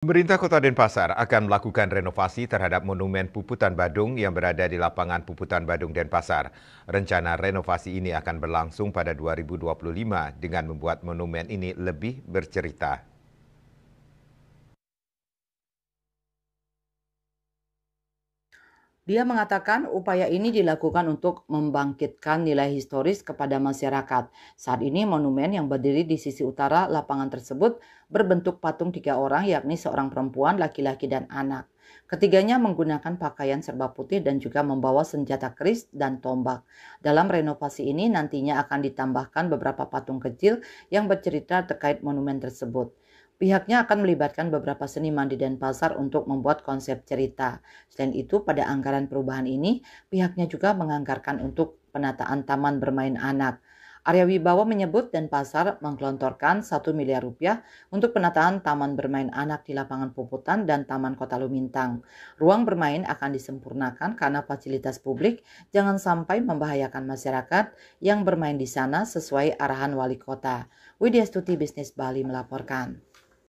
Pemerintah Kota Denpasar akan melakukan renovasi terhadap monumen Puputan Badung yang berada di lapangan Puputan Badung Denpasar. Rencana renovasi ini akan berlangsung pada 2025 dengan membuat monumen ini lebih bercerita Dia mengatakan upaya ini dilakukan untuk membangkitkan nilai historis kepada masyarakat. Saat ini monumen yang berdiri di sisi utara lapangan tersebut berbentuk patung tiga orang yakni seorang perempuan, laki-laki, dan anak. Ketiganya menggunakan pakaian serba putih dan juga membawa senjata keris dan tombak. Dalam renovasi ini nantinya akan ditambahkan beberapa patung kecil yang bercerita terkait monumen tersebut. Pihaknya akan melibatkan beberapa seniman di Denpasar untuk membuat konsep cerita. Selain itu, pada anggaran perubahan ini, pihaknya juga menganggarkan untuk penataan taman bermain anak. Arya Wibawa menyebut Denpasar menggelontorkan 1 miliar rupiah untuk penataan taman bermain anak di lapangan Puputan dan Taman Kota Lumintang. Ruang bermain akan disempurnakan karena fasilitas publik jangan sampai membahayakan masyarakat yang bermain di sana sesuai arahan wali kota. Widya Stuti Bisnis Bali melaporkan.